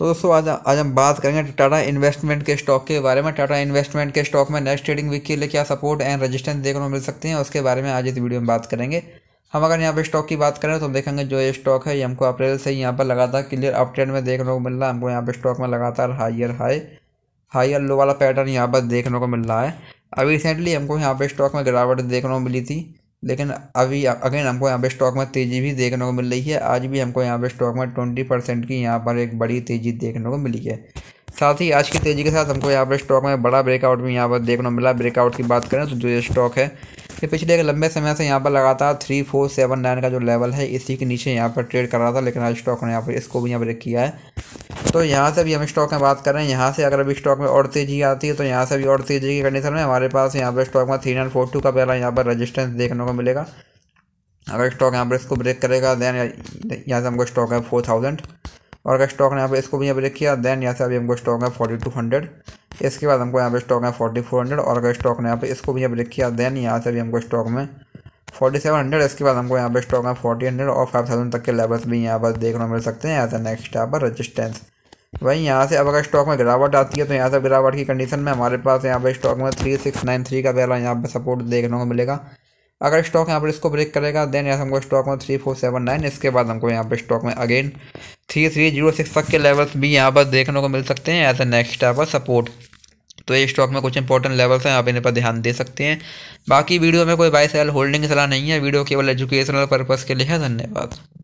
तो दोस्तों आज आज हम बात करेंगे टाटा इन्वेस्टमेंट के स्टॉक के बारे में टाटा इन्वेस्टमेंट के स्टॉक में नेक्स्ट ट्रेडिंग वीक के लिए क्या सपोर्ट एंड रेजिस्टेंस देखने को मिल सकते हैं उसके बारे में आज इस वीडियो में बात करेंगे हम अगर यहाँ पे स्टॉक की बात करें तो हम देखेंगे जो ये स्टॉक है ये हमको अप्रैल से यहाँ पर लगातार क्लियर अप ट्रेंड में देखने को मिल रहा है हमको यहाँ पर स्टॉक में लगातार हाइयर हाई हाइयर लो वाला पैटर्न यहाँ पर देखने को मिल रहा है अभी रिसेंटली हमको यहाँ पर स्टॉक में गिरावट देखने को मिली थी लेकिन अभी अगेन हमको यहाँ पे स्टॉक में तेज़ी भी देखने को मिल रही है आज भी हमको यहाँ पे स्टॉक में ट्वेंटी परसेंट की यहाँ पर एक बड़ी तेज़ी देखने को मिली है साथ ही आज की तेज़ी के साथ हमको यहाँ पर स्टॉक में बड़ा ब्रेकआउट भी यहाँ पर देखने को मिला ब्रेकआउट की बात करें तो जो ये स्टॉक है ये पिछले एक लंबे समय से यहाँ पर लगातार थ्री फोर सेवन नाइन का जो लेवल है इसी के नीचे यहाँ पर ट्रेड कर रहा था लेकिन आज स्टॉक ने यहाँ पर इसको भी यहाँ ब्रेक किया है तो यहाँ से भी हम स्टॉक में बात कर रहे हैं यहाँ से अगर अभी स्टॉक में और तेज़ी आती है तो यहाँ से भी और तेज़ी की कंडीशन में हमारे पास यहाँ पर स्टॉक में थ्री नाइन फोर टू का पहला यहाँ पर रजिस्टेंस देखने को मिलेगा अगर स्टॉक यहाँ पर इसको ब्रेक करेगा देन यहाँ से हमको स्टॉक है फोर थाउजेंड और अगर स्टॉक ने यहाँ पर इसको भी यहाँ ब्रेक किया देन यहाँ से अभी हमको स्टॉक है फोर्टी टू हंड्रेड इसके बाद हमको यहाँ पे स्टॉक है फोर्टी फोर हंड्रेड और अगर स्टॉक ने यहाँ पर इसको भी यहाँ ब्रेक किया देन यहाँ से भी हमको स्टॉक में फोर्टी सेवन हंड्रेड इसके बाद हमको यहाँ पर स्टॉक है फोर्टी हंड्रेड और फाइव थाउजेंड तक के लेवल्स भी यहाँ पर देखने को मिल सकते हैं एज ए नेक्स्ट यहाँ पर रजिस्टेंस वहीं यहाँ से अब अगर स्टॉक में गिरावट आती है तो यहाँ से गिरावट की कंडीशन में हमारे पास यहाँ पर स्टॉक में थ्री सिक्स नाइन थ्री का पहला यहाँ पर सपोर्ट देखने को मिलेगा अगर स्टॉक यहाँ पर इसको ब्रेक करेगा देन यहाँ हमको स्टॉक में थ्री फोर सेवन नाइन इसके बाद हमको यहाँ पर स्टॉक में again three three zero six तक के लेवल्स भी यहाँ पर देखने को मिल सकते हैं एज ए नेक्स्ट यहाँ पर सपोर्ट तो ये स्टॉक में कुछ इंपॉर्टेंट लेवल्स हैं आप इन पर ध्यान दे सकते हैं बाकी वीडियो में कोई बाई सेल होल्डिंग सलाह नहीं है वीडियो केवल एजुकेशनल पर्पज़ के लिए है धन्यवाद